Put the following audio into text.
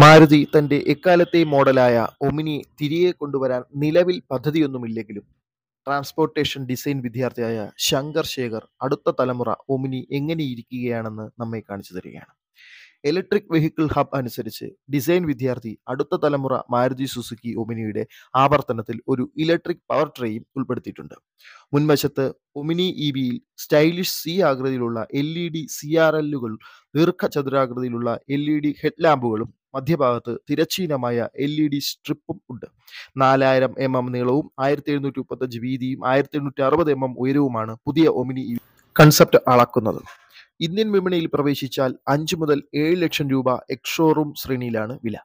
മാരുതി തന്റെ എക്കാലത്തെ മോഡലായ ഒമിനിയെ തിരികെ കൊണ്ടുവരാൻ നിലവിൽ പദ്ധതിയൊന്നുമില്ലെങ്കിലും ട്രാൻസ്പോർട്ടേഷൻ ഡിസൈൻ വിദ്യാർത്ഥിയായ ശങ്കർ ശേഖർ അടുത്ത തലമുറ ഒമിനി ഇരിക്കുകയാണെന്ന് നമ്മെ കാണിച്ചു തരികയാണ് ഇലക്ട്രിക് വെഹിക്കിൾ ഹബ് അനുസരിച്ച് ഡിസൈൻ വിദ്യാർത്ഥി അടുത്ത തലമുറ മാരുതി സുസുക്കി ഒമിനിയുടെ ആവർത്തനത്തിൽ ഒരു ഇലക്ട്രിക് പവർ ട്രെയിൻ ഉൾപ്പെടുത്തിയിട്ടുണ്ട് മുൻവശത്ത് ഒമിനി ഇ ബിയിൽ സ്റ്റൈലിഷ് സി ആകൃതിയിലുള്ള L E D C R എല്ലുകൾ ദീർഘചതുരാകൃതിയിലുള്ള എൽ ഇ ഡി ഹെഡ് ലാമ്പുകളും മധ്യഭാഗത്ത് തിരച്ചീനമായ എൽ ഇ ഡി സ്ട്രിപ്പും ഉണ്ട് നാലായിരം എം എം നീളവും ആയിരത്തി എഴുന്നൂറ്റി മുപ്പത്തഞ്ച് വീതിയും ആയിരത്തി എണ്ണൂറ്റി അറുപത് എം എം ഉയരവുമാണ് പുതിയ ഒമിനി കൺസെപ്റ്റ് അളക്കുന്നത് ഇന്ത്യൻ വിപണിയിൽ പ്രവേശിച്ചാൽ അഞ്ച് മുതൽ ഏഴ് ലക്ഷം രൂപ എക്സോറൂം ശ്രേണിയിലാണ് വില